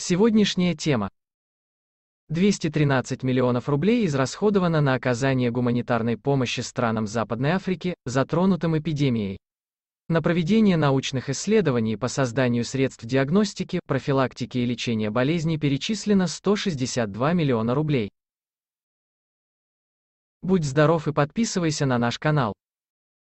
Сегодняшняя тема. 213 миллионов рублей израсходовано на оказание гуманитарной помощи странам Западной Африки, затронутым эпидемией. На проведение научных исследований по созданию средств диагностики, профилактики и лечения болезней перечислено 162 миллиона рублей. Будь здоров и подписывайся на наш канал.